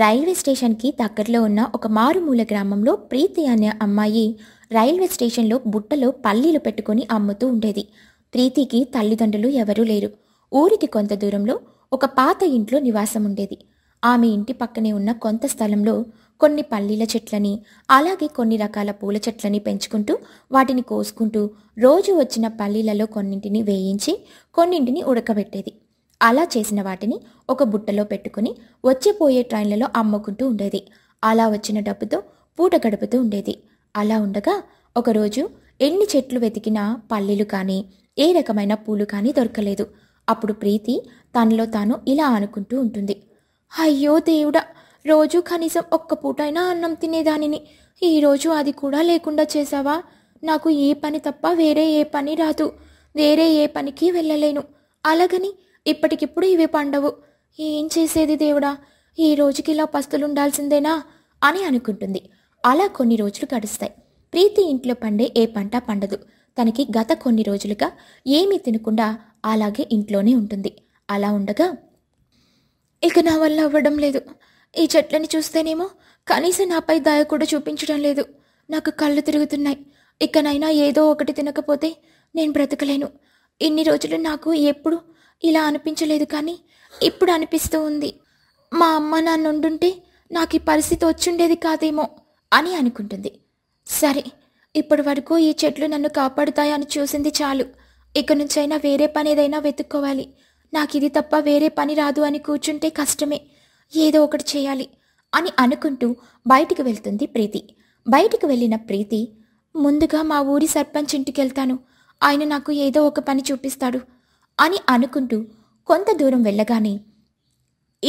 railway స్టేషన్కి దగ్గరలో ఉన్న ఒక మారుమూల గ్రామంలో ప్రీతి అనే అమ్మాయి రైల్వే స్టేషన్లో బుట్టలో పల్లీలు పెట్టుకుని అమ్ముతూ ఉండేది ప్రీతికి తల్లిదండ్రులు ఎవరూ లేరు ఊరికి కొంత దూరంలో ఒక పాత ఇంట్లో నివాసం ఉండేది ఆమె ఇంటి పక్కనే ఉన్న కొంత స్థలంలో కొన్ని పల్లీల చెట్లని అలాగే కొన్ని రకాల పూల చెట్లని పెంచుకుంటూ వాటిని కోసుకుంటూ రోజు వచ్చిన పల్లీలలో కొన్నింటిని వేయించి కొన్నింటిని ఉడకబెట్టేది అలా చేసిన వాటిని ఒక బుట్టలో పెట్టుకుని పోయే ట్రైన్లలో అమ్ముకుంటూ ఉండేది అలా వచ్చిన డబ్బుతో పూట గడుపుతూ ఉండేది అలా ఉండగా ఒకరోజు ఎన్ని చెట్లు వెతికినా పల్లీలు కానీ ఏ రకమైన పూలు కానీ దొరకలేదు అప్పుడు ప్రీతి తనలో తాను ఇలా అనుకుంటూ ఉంటుంది అయ్యో దేవుడా రోజు కనీసం ఒక్క పూట అయినా అన్నం తినేదానిని ఈరోజు అది కూడా లేకుండా చేశావా నాకు ఏ పని తప్ప వేరే ఏ పని రాదు వేరే ఏ పనికి వెళ్ళలేను అలాగని ఇప్పటికిప్పుడు ఇవి పండవు ఏం చేసేది దేవుడా ఈ రోజుకి ఇలా పస్తులుండాల్సిందేనా అని అనుకుంటుంది అలా కొన్ని రోజులు గడుస్తాయి ప్రీతి ఇంట్లో పండే ఏ పంట పండదు తనకి గత కొన్ని రోజులుగా ఏమీ తినకుండా అలాగే ఇంట్లోనే ఉంటుంది అలా ఉండగా ఇక నా వల్ల అవ్వడం లేదు ఈ చెట్లని చూస్తేనేమో కనీసం నాపై దయ కూడా చూపించడం లేదు నాకు కళ్ళు తిరుగుతున్నాయి ఇకనైనా ఏదో ఒకటి తినకపోతే నేను బ్రతకలేను ఇన్ని రోజులు నాకు ఎప్పుడు ఇలా అనిపించలేదు కానీ ఇప్పుడు అనిపిస్తూ ఉంది మా అమ్మ నాన్న నాకు ఈ పరిస్థితి వచ్చుండేది కాదేమో అని అనుకుంటుంది సరే ఇప్పటి వరకు ఈ చెట్లు నన్ను కాపాడుతాయని చూసింది చాలు ఇక నుంచైనా వేరే పని ఏదైనా వెతుక్కోవాలి నాకు ఇది తప్ప వేరే పని రాదు అని కూర్చుంటే కష్టమే ఏదో ఒకటి చేయాలి అని అనుకుంటూ బయటికి వెళ్తుంది ప్రీతి బయటికి వెళ్ళిన ప్రీతి ముందుగా మా ఊరి సర్పంచ్ ఇంటికి వెళ్తాను ఆయన నాకు ఏదో ఒక పని చూపిస్తాడు అని అనుకుంటూ కొంత దూరం వెళ్ళగానే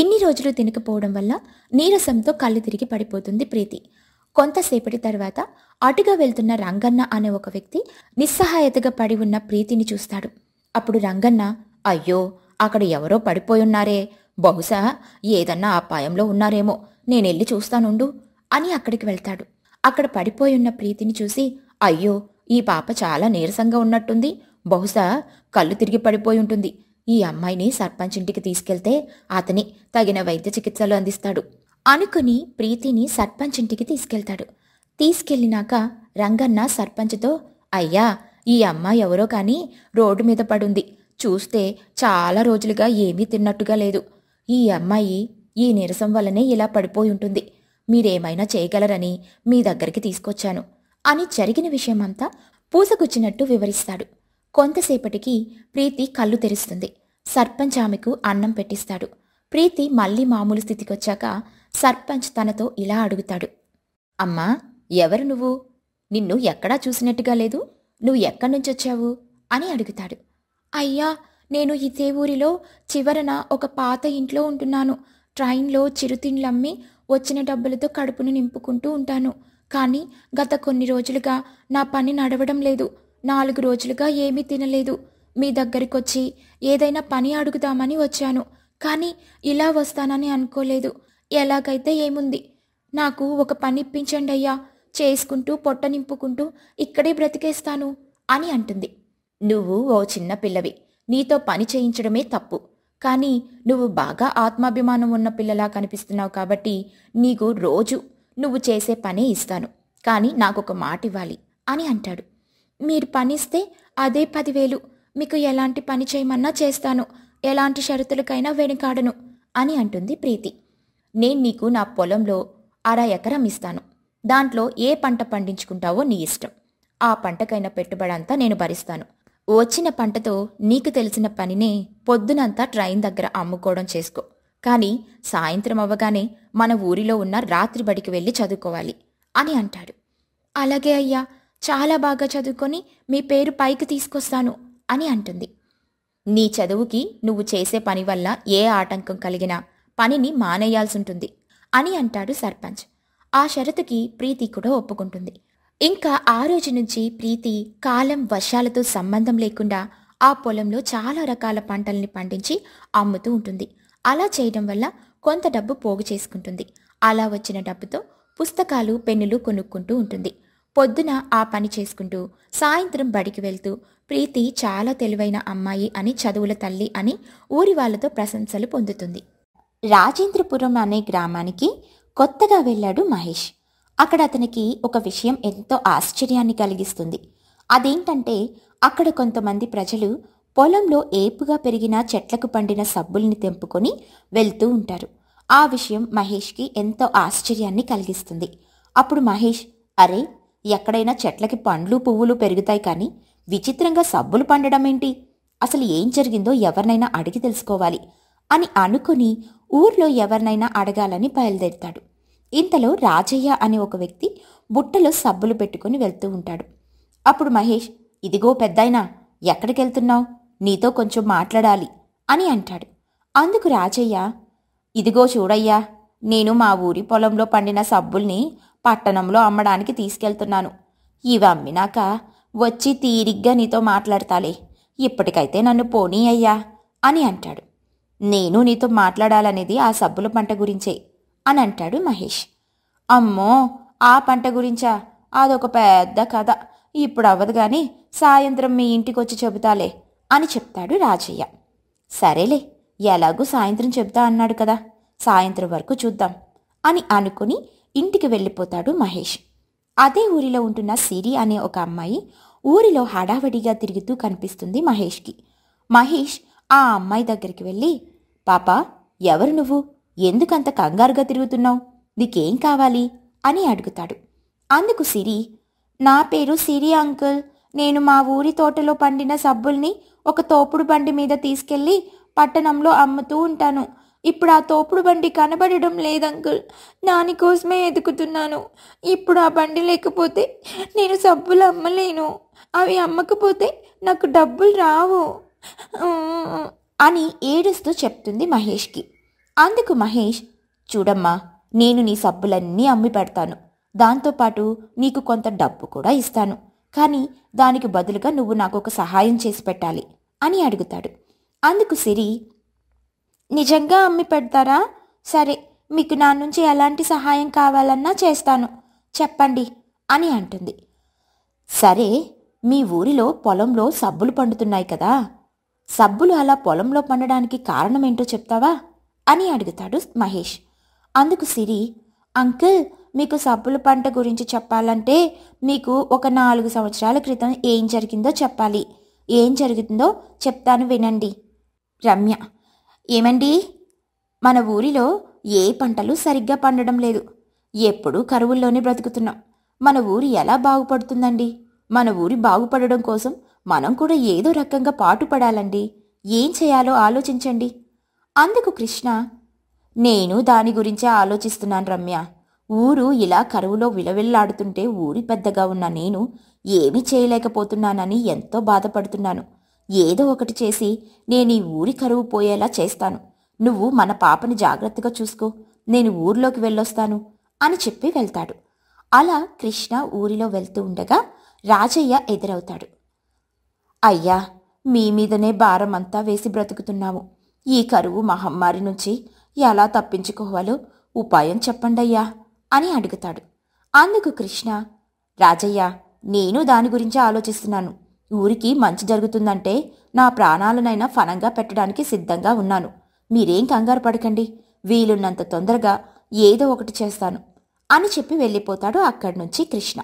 ఇన్ని రోజులు తినకపోవడం వల్ల నీరసంతో కళ్ళు తిరిగి పడిపోతుంది ప్రీతి కొంతసేపటి తర్వాత అటుగా వెళ్తున్న రంగన్న అనే ఒక వ్యక్తి నిస్సహాయతగా పడి ఉన్న ప్రీతిని చూస్తాడు అప్పుడు రంగన్న అయ్యో అక్కడ ఎవరో పడిపోయున్నారే బహుశా ఏదన్నా అపాయంలో ఉన్నారేమో నేనెళ్ళి చూస్తానుండు అని అక్కడికి వెళ్తాడు అక్కడ పడిపోయున్న ప్రీతిని చూసి అయ్యో ఈ పాప చాలా నీరసంగా ఉన్నట్టుంది బహుశా కళ్ళు తిరిగి పడిపోయి ఉంటుంది ఈ అమ్మాయిని సర్పంచ్ ఇంటికి తీసుకెళ్తే అతని తగిన వైద్య చికిత్సలు అందిస్తాడు అనుకుని ప్రీతిని సర్పంచ్ ఇంటికి తీసుకెళ్తాడు తీసుకెళ్ళినాక రంగన్న సర్పంచ్తో అయ్యా ఈ అమ్మాయి ఎవరో కానీ రోడ్డు మీద పడుంది చూస్తే చాలా రోజులుగా ఏమీ తిన్నట్టుగా లేదు ఈ అమ్మాయి ఈ నీరసం వల్లనే ఇలా పడిపోయి ఉంటుంది మీరేమైనా చేయగలరని మీ దగ్గరికి తీసుకొచ్చాను అని జరిగిన విషయమంతా పూసకొచ్చినట్టు వివరిస్తాడు కొంతసేపటికి ప్రీతి కళ్ళు తెరుస్తుంది సర్పంచ్ ఆమెకు అన్నం పెట్టిస్తాడు ప్రీతి మళ్ళీ మామూలు స్థితికొచ్చాక సర్పంచ్ తనతో ఇలా అడుగుతాడు అమ్మా ఎవరు నువ్వు నిన్ను ఎక్కడా చూసినట్టుగా లేదు నువ్వు ఎక్కడి నుంచి వచ్చావు అని అడుగుతాడు అయ్యా నేను ఇదే ఊరిలో చివరన ఒక పాత ఇంట్లో ఉంటున్నాను ట్రైన్లో చిరుతిండ్లమ్మి వచ్చిన డబ్బులతో కడుపును నింపుకుంటూ ఉంటాను కానీ గత కొన్ని రోజులుగా నా పని నడవడం లేదు నాలుగు రోజులుగా ఏమీ తినలేదు మీ దగ్గరికొచ్చి ఏదైనా పని అడుగుదామని వచ్చాను కానీ ఇలా వస్తానని అనుకోలేదు ఎలాగైతే ఏముంది నాకు ఒక పని ఇప్పించండి అయ్యా చేసుకుంటూ పొట్ట నింపుకుంటూ ఇక్కడే బ్రతికేస్తాను అని అంటుంది నువ్వు ఓ చిన్న పిల్లవి నీతో పని చేయించడమే తప్పు కానీ నువ్వు బాగా ఆత్మాభిమానం ఉన్న పిల్లలా కనిపిస్తున్నావు కాబట్టి నీకు రోజు నువ్వు చేసే పనే ఇస్తాను కానీ నాకొక మాట ఇవ్వాలి అని అంటాడు మీరు పనిస్తే అదే పదివేలు మీకు ఎలాంటి పని చేయమన్నా చేస్తాను ఎలాంటి షరతులకైనా వెనుకాడను అని అంటుంది ప్రీతి నేను నీకు నా పొలంలో అర ఎకరం ఇస్తాను దాంట్లో ఏ పంట పండించుకుంటావో నీ ఇష్టం ఆ పంటకైన పెట్టుబడి అంతా నేను భరిస్తాను వచ్చిన పంటతో నీకు తెలిసిన పనినే పొద్దునంతా ట్రైన్ దగ్గర అమ్ముకోవడం చేసుకో కానీ సాయంత్రం అవ్వగానే మన ఊరిలో ఉన్న రాత్రి బడికి వెళ్ళి చదువుకోవాలి అని అంటాడు అలాగే అయ్యా చాలా బాగా చదువుకొని మీ పేరు పైకి తీసుకొస్తాను అని అంటుంది నీ చదువుకి నువ్వు చేసే పని వల్ల ఏ ఆటంకం కలిగినా పనిని ఉంటుంది అని అంటాడు సర్పంచ్ ఆ షరతుకి ప్రీతి కూడా ఒప్పుకుంటుంది ఇంకా ఆ రోజు నుంచి ప్రీతి కాలం వర్షాలతో సంబంధం లేకుండా ఆ పొలంలో చాలా రకాల పంటల్ని పండించి అమ్ముతూ ఉంటుంది అలా చేయడం వల్ల కొంత డబ్బు పోగు చేసుకుంటుంది అలా వచ్చిన డబ్బుతో పుస్తకాలు పెన్నులు కొనుక్కుంటూ ఉంటుంది పొద్దున ఆ పని చేసుకుంటూ సాయంత్రం బడికి వెళ్తూ ప్రీతి చాలా తెలివైన అమ్మాయి అని చదువుల తల్లి అని ఊరి వాళ్లతో ప్రశంసలు పొందుతుంది రాజేంద్రపురం అనే గ్రామానికి కొత్తగా వెళ్ళాడు మహేష్ అక్కడ అతనికి ఒక విషయం ఎంతో ఆశ్చర్యాన్ని కలిగిస్తుంది అదేంటంటే అక్కడ కొంతమంది ప్రజలు పొలంలో ఏపుగా పెరిగిన చెట్లకు పండిన సబ్బుల్ని తెంపుకొని వెళ్తూ ఉంటారు ఆ విషయం మహేష్కి ఎంతో ఆశ్చర్యాన్ని కలిగిస్తుంది అప్పుడు మహేష్ అరే ఎక్కడైనా చెట్లకి పండ్లు పువ్వులు పెరుగుతాయి కానీ విచిత్రంగా సబ్బులు పండడం ఏంటి అసలు ఏం జరిగిందో ఎవరినైనా అడిగి తెలుసుకోవాలి అని అనుకుని ఊర్లో ఎవరినైనా అడగాలని బయలుదేరుతాడు ఇంతలో రాజయ్య అనే ఒక వ్యక్తి బుట్టలో సబ్బులు పెట్టుకుని వెళ్తూ ఉంటాడు అప్పుడు మహేష్ ఇదిగో పెద్దయినా ఎక్కడికెళ్తున్నావు నీతో కొంచెం మాట్లాడాలి అని అంటాడు అందుకు రాజయ్య ఇదిగో చూడయ్యా నేను మా ఊరి పొలంలో పండిన సబ్బుల్ని పట్టణంలో అమ్మడానికి తీసుకెళ్తున్నాను ఇవి అమ్మినాక వచ్చి తీరిగ్గా నీతో మాట్లాడతాలే ఇప్పటికైతే నన్ను పోనీ అయ్యా అని అంటాడు నేను నీతో మాట్లాడాలనేది ఆ సబ్బుల పంట గురించే అని అంటాడు మహేష్ అమ్మో ఆ పంట గురించా అదొక పెద్ద కథ ఇప్పుడు అవ్వదు కానీ సాయంత్రం మీ ఇంటికి వచ్చి చెబుతాలే అని చెప్తాడు రాజయ్య సరేలే ఎలాగూ సాయంత్రం చెబుతా అన్నాడు కదా సాయంత్రం వరకు చూద్దాం అని అనుకుని ఇంటికి వెళ్ళిపోతాడు మహేష్ అదే ఊరిలో ఉంటున్న సిరి అనే ఒక అమ్మాయి ఊరిలో హడావడిగా తిరుగుతూ కనిపిస్తుంది మహేష్కి మహేష్ ఆ అమ్మాయి దగ్గరికి వెళ్ళి పాప ఎవరు నువ్వు ఎందుకంత కంగారుగా తిరుగుతున్నావు నీకేం కావాలి అని అడుగుతాడు అందుకు సిరి నా పేరు సిరి అంకుల్ నేను మా ఊరి తోటలో పండిన సబ్బుల్ని ఒక తోపుడు బండి మీద తీసుకెళ్లి పట్టణంలో అమ్ముతూ ఉంటాను ఇప్పుడు ఆ తోపుడు బండి కనబడడం లేదంకుల్ నాని కోసమే ఎదుకుతున్నాను ఇప్పుడు ఆ బండి లేకపోతే నేను సబ్బులు అమ్మలేను అవి అమ్మకపోతే నాకు డబ్బులు రావు అని ఏడుస్తూ చెప్తుంది మహేష్కి అందుకు మహేష్ చూడమ్మా నేను నీ సబ్బులన్నీ అమ్మి పెడతాను దాంతోపాటు నీకు కొంత డబ్బు కూడా ఇస్తాను కానీ దానికి బదులుగా నువ్వు నాకు ఒక సహాయం చేసి పెట్టాలి అని అడుగుతాడు అందుకు సిరి నిజంగా అమ్మి పెడతారా సరే మీకు నా నుంచి ఎలాంటి సహాయం కావాలన్నా చేస్తాను చెప్పండి అని అంటుంది సరే మీ ఊరిలో పొలంలో సబ్బులు పండుతున్నాయి కదా సబ్బులు అలా పొలంలో పండడానికి కారణమేంటో చెప్తావా అని అడుగుతాడు మహేష్ అందుకు సిరి అంకుల్ మీకు సబ్బుల పంట గురించి చెప్పాలంటే మీకు ఒక నాలుగు సంవత్సరాల క్రితం ఏం జరిగిందో చెప్పాలి ఏం జరుగుతుందో చెప్తాను వినండి రమ్య ఏమండి మన ఊరిలో ఏ పంటలు సరిగ్గా పండడం లేదు ఎప్పుడూ కరువుల్లోనే బ్రతుకుతున్నాం మన ఊరు ఎలా బాగుపడుతుందండి మన ఊరి బాగుపడడం కోసం మనం కూడా ఏదో రకంగా పాటుపడాలండి ఏం చేయాలో ఆలోచించండి అందుకు కృష్ణ నేను దాని గురించే ఆలోచిస్తున్నాను రమ్య ఊరు ఇలా కరువులో విలవిల్లాడుతుంటే ఊరి పెద్దగా ఉన్న నేను ఏమీ చేయలేకపోతున్నానని ఎంతో బాధపడుతున్నాను ఏదో ఒకటి చేసి నేను ఈ ఊరి కరువు పోయేలా చేస్తాను నువ్వు మన పాపని జాగ్రత్తగా చూసుకో నేను ఊర్లోకి వెళ్ళొస్తాను అని చెప్పి వెళ్తాడు అలా కృష్ణ ఊరిలో వెళ్తూ ఉండగా రాజయ్య ఎదురవుతాడు అయ్యా మీ మీదనే భారం అంతా వేసి బ్రతుకుతున్నాము ఈ కరువు మహమ్మారి నుంచి ఎలా తప్పించుకోవాలో ఉపాయం చెప్పండయ్యా అని అడుగుతాడు అందుకు కృష్ణ రాజయ్య నేను దాని గురించి ఆలోచిస్తున్నాను ఊరికి మంచి జరుగుతుందంటే నా ప్రాణాలనైనా ఫనంగా పెట్టడానికి సిద్ధంగా ఉన్నాను మీరేం కంగారు పడకండి వీలున్నంత తొందరగా ఏదో ఒకటి చేస్తాను అని చెప్పి వెళ్ళిపోతాడు అక్కడి నుంచి కృష్ణ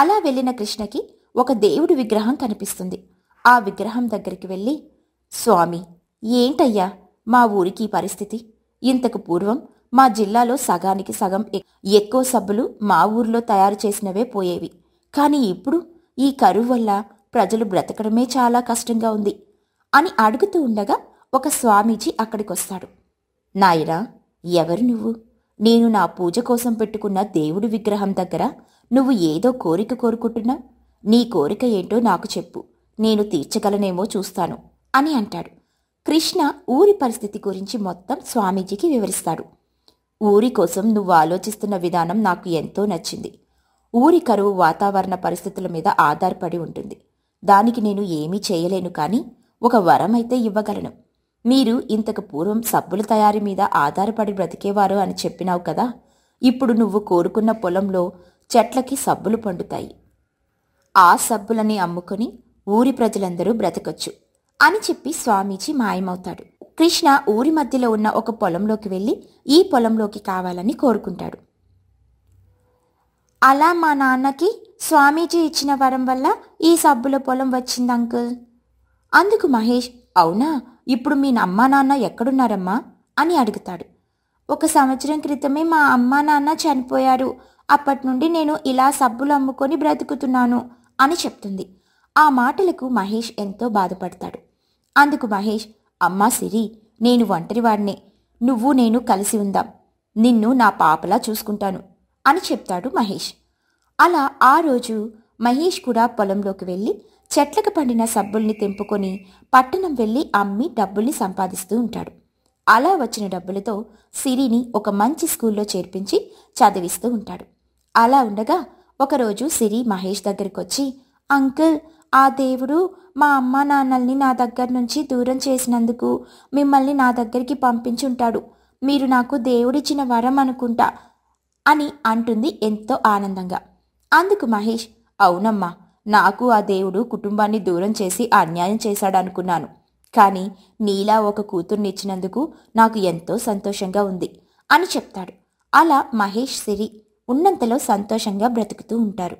అలా వెళ్ళిన కృష్ణకి ఒక దేవుడి విగ్రహం కనిపిస్తుంది ఆ విగ్రహం దగ్గరికి వెళ్ళి స్వామి ఏంటయ్యా మా ఊరికి పరిస్థితి ఇంతకు పూర్వం మా జిల్లాలో సగానికి సగం ఎక్కువ సబ్బులు మా ఊర్లో తయారు చేసినవే పోయేవి కానీ ఇప్పుడు ఈ కరువు వల్ల ప్రజలు బ్రతకడమే చాలా కష్టంగా ఉంది అని అడుగుతూ ఉండగా ఒక స్వామీజీ అక్కడికొస్తాడు నాయరా ఎవరు నువ్వు నేను నా పూజ కోసం పెట్టుకున్న దేవుడి విగ్రహం దగ్గర నువ్వు ఏదో కోరిక కోరుకుంటున్నా నీ కోరిక ఏంటో నాకు చెప్పు నేను తీర్చగలనేమో చూస్తాను అని అంటాడు కృష్ణ ఊరి పరిస్థితి గురించి మొత్తం స్వామీజీకి వివరిస్తాడు ఊరి కోసం నువ్వు ఆలోచిస్తున్న విధానం నాకు ఎంతో నచ్చింది ఊరి కరువు వాతావరణ పరిస్థితుల మీద ఆధారపడి ఉంటుంది దానికి నేను ఏమీ చేయలేను కానీ ఒక వరమైతే ఇవ్వగలను మీరు ఇంతకు పూర్వం సబ్బుల తయారీ మీద ఆధారపడి బ్రతికేవారు అని చెప్పినావు కదా ఇప్పుడు నువ్వు కోరుకున్న పొలంలో చెట్లకి సబ్బులు పండుతాయి ఆ సబ్బులని అమ్ముకుని ఊరి ప్రజలందరూ బ్రతకొచ్చు అని చెప్పి స్వామీజీ మాయమవుతాడు కృష్ణ ఊరి మధ్యలో ఉన్న ఒక పొలంలోకి వెళ్ళి ఈ పొలంలోకి కావాలని కోరుకుంటాడు అలా మా నాన్నకి స్వామీజీ ఇచ్చిన వరం వల్ల ఈ సబ్బుల పొలం వచ్చింది అంకుల్ అందుకు మహేష్ అవునా ఇప్పుడు మీ అమ్మా నాన్న ఎక్కడున్నారమ్మా అని అడుగుతాడు ఒక సంవత్సరం క్రితమే మా అమ్మా నాన్న చనిపోయారు అప్పటి నుండి నేను ఇలా సబ్బులు అమ్ముకొని బ్రతుకుతున్నాను అని చెప్తుంది ఆ మాటలకు మహేష్ ఎంతో బాధపడతాడు అందుకు మహేష్ అమ్మా సిరి నేను ఒంటరివాడినే నువ్వు నేను కలిసి ఉందాం నిన్ను నా పాపలా చూసుకుంటాను అని చెప్తాడు మహేష్ అలా ఆ రోజు మహేష్ కూడా పొలంలోకి వెళ్ళి చెట్లకు పండిన సబ్బుల్ని తెంపుకొని పట్టణం వెళ్ళి అమ్మి డబ్బుల్ని సంపాదిస్తూ ఉంటాడు అలా వచ్చిన డబ్బులతో సిరిని ఒక మంచి స్కూల్లో చేర్పించి చదివిస్తూ ఉంటాడు అలా ఉండగా ఒకరోజు సిరి మహేష్ దగ్గరికి వచ్చి అంకుల్ ఆ దేవుడు మా అమ్మ నాన్నల్ని నా దగ్గర నుంచి దూరం చేసినందుకు మిమ్మల్ని నా దగ్గరికి పంపించుంటాడు మీరు నాకు దేవుడిచ్చిన వరం అనుకుంటా అని అంటుంది ఎంతో ఆనందంగా అందుకు మహేష్ అవునమ్మా నాకు ఆ దేవుడు కుటుంబాన్ని దూరం చేసి అన్యాయం చేశాడనుకున్నాను కానీ నీలా ఒక కూతుర్నిచ్చినందుకు నాకు ఎంతో సంతోషంగా ఉంది అని చెప్తాడు అలా మహేష్ సిరి ఉన్నంతలో సంతోషంగా బ్రతుకుతూ ఉంటారు